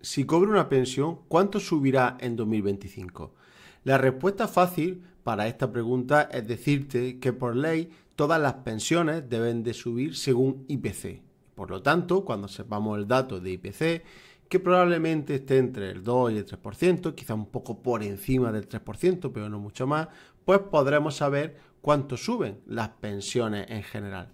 si cobro una pensión, ¿cuánto subirá en 2025? La respuesta fácil para esta pregunta es decirte que por ley todas las pensiones deben de subir según IPC. Por lo tanto, cuando sepamos el dato de IPC, que probablemente esté entre el 2 y el 3%, quizá un poco por encima del 3%, pero no mucho más, pues podremos saber cuánto suben las pensiones en general.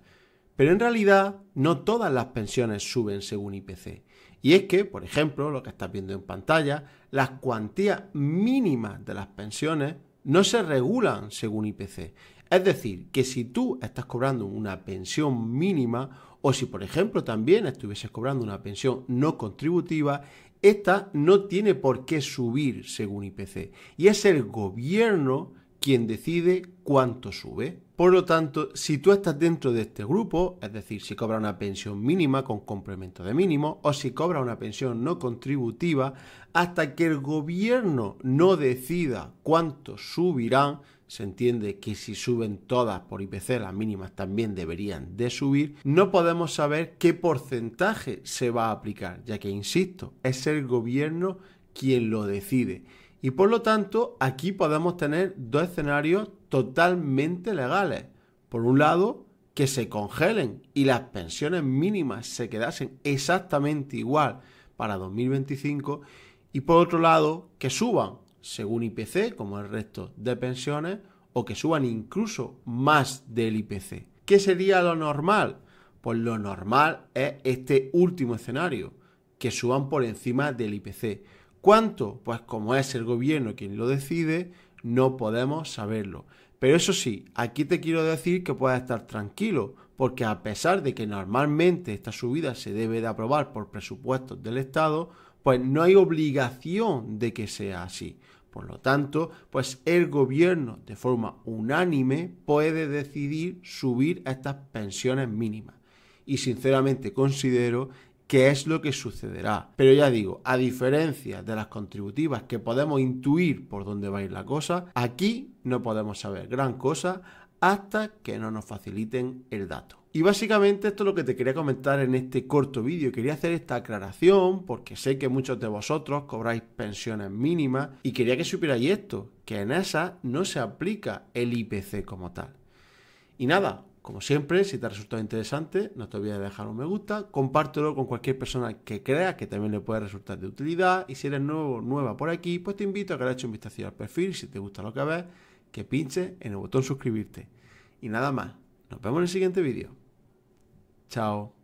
Pero en realidad no todas las pensiones suben según IPC. Y es que, por ejemplo, lo que estás viendo en pantalla, las cuantías mínimas de las pensiones no se regulan según IPC. Es decir, que si tú estás cobrando una pensión mínima o si, por ejemplo, también estuvieses cobrando una pensión no contributiva, esta no tiene por qué subir según IPC. Y es el gobierno quien decide cuánto sube. Por lo tanto, si tú estás dentro de este grupo, es decir, si cobra una pensión mínima con complemento de mínimo o si cobra una pensión no contributiva, hasta que el gobierno no decida cuánto subirán, se entiende que si suben todas por IPC, las mínimas también deberían de subir, no podemos saber qué porcentaje se va a aplicar, ya que, insisto, es el gobierno quien lo decide. Y por lo tanto, aquí podemos tener dos escenarios totalmente legales. Por un lado, que se congelen y las pensiones mínimas se quedasen exactamente igual para 2025. Y por otro lado, que suban según IPC, como el resto de pensiones, o que suban incluso más del IPC. ¿Qué sería lo normal? Pues lo normal es este último escenario, que suban por encima del IPC. ¿Cuánto? Pues como es el gobierno quien lo decide, no podemos saberlo. Pero eso sí, aquí te quiero decir que puedes estar tranquilo, porque a pesar de que normalmente esta subida se debe de aprobar por presupuestos del Estado, pues no hay obligación de que sea así. Por lo tanto, pues el gobierno de forma unánime puede decidir subir estas pensiones mínimas. Y sinceramente considero qué es lo que sucederá. Pero ya digo, a diferencia de las contributivas que podemos intuir por dónde va a ir la cosa, aquí no podemos saber gran cosa hasta que no nos faciliten el dato. Y básicamente esto es lo que te quería comentar en este corto vídeo. Quería hacer esta aclaración porque sé que muchos de vosotros cobráis pensiones mínimas y quería que supierais esto, que en esa no se aplica el IPC como tal. Y nada, como siempre, si te ha resultado interesante, no te olvides de dejar un me gusta, compártelo con cualquier persona que creas que también le puede resultar de utilidad y si eres nuevo nueva por aquí, pues te invito a que le eches un vistazo al perfil, si te gusta lo que ves, que pinche en el botón suscribirte. Y nada más, nos vemos en el siguiente vídeo. Chao.